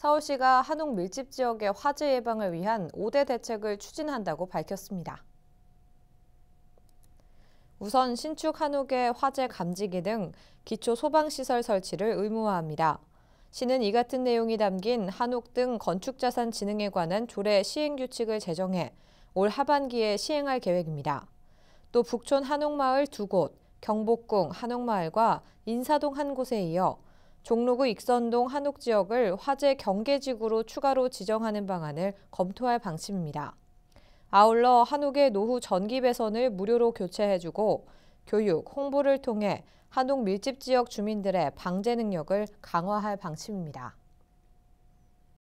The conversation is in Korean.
서울시가 한옥 밀집 지역의 화재 예방을 위한 5대 대책을 추진한다고 밝혔습니다. 우선 신축 한옥의 화재 감지기 등 기초 소방시설 설치를 의무화합니다. 시는 이 같은 내용이 담긴 한옥 등 건축자산 진흥에 관한 조례 시행규칙을 제정해 올 하반기에 시행할 계획입니다. 또 북촌 한옥마을 두 곳, 경복궁 한옥마을과 인사동 한 곳에 이어 종로구 익선동 한옥 지역을 화재 경계지구로 추가로 지정하는 방안을 검토할 방침입니다. 아울러 한옥의 노후 전기 배선을 무료로 교체해주고 교육, 홍보를 통해 한옥 밀집 지역 주민들의 방제 능력을 강화할 방침입니다.